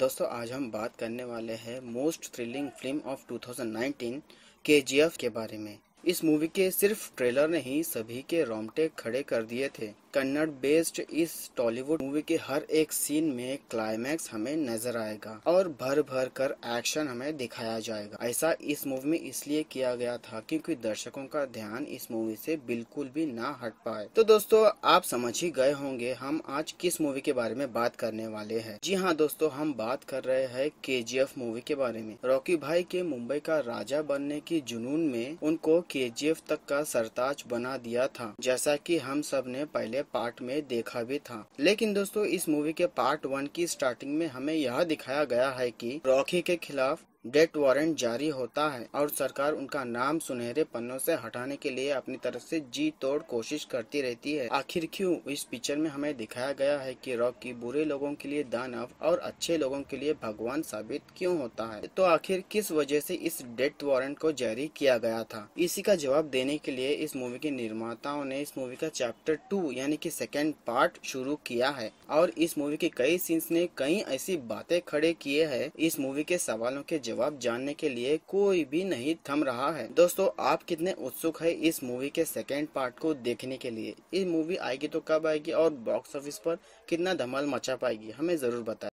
दोस्तों आज हम बात करने वाले हैं most thrilling film of 2019 KGF के बारे में इस मूवी के सिर्फ ट्रेलर ने ही सभी के रोमटे खड़े कर दिए थे कन्नड़ बेस्ड इस टॉलीवुड मूवी के हर एक सीन में क्लाइमैक्स हमें नजर आएगा और भर भर कर एक्शन हमें दिखाया जाएगा ऐसा इस मूवी में इसलिए किया गया था क्योंकि दर्शकों का ध्यान इस मूवी से बिल्कुल भी ना हट पाए तो दोस्तों आप समझ ही गए होंगे हम आज किस मूवी के बारे में बात करने वाले है जी हाँ दोस्तों हम बात कर रहे हैं के मूवी के बारे में रॉकी भाई के मुंबई का राजा बनने की जुनून में उनको के तक का सरताज बना दिया था जैसा की हम सब ने पहले पार्ट में देखा भी था लेकिन दोस्तों इस मूवी के पार्ट वन की स्टार्टिंग में हमें यह दिखाया गया है कि रॉकी के खिलाफ डेथ वारंट जारी होता है और सरकार उनका नाम सुनहरे पन्नों से हटाने के लिए अपनी तरफ से जी तोड़ कोशिश करती रहती है आखिर क्यों इस पिक्चर में हमें दिखाया गया है कि रॉकी बुरे लोगों के लिए दानव और अच्छे लोगों के लिए भगवान साबित क्यों होता है तो आखिर किस वजह से इस डेथ वारंट को जारी किया गया था इसी का जवाब देने के लिए इस मूवी के निर्माताओं ने इस मूवी का चैप्टर टू यानी की सेकेंड पार्ट शुरू किया है और इस मूवी के कई सीन्स ने कई ऐसी बातें खड़े किए है इस मूवी के सवालों के जवाब जवाब जानने के लिए कोई भी नहीं थम रहा है दोस्तों आप कितने उत्सुक है इस मूवी के सेकेंड पार्ट को देखने के लिए ये मूवी आएगी तो कब आएगी और बॉक्स ऑफिस पर कितना धमाल मचा पाएगी हमें जरूर बताए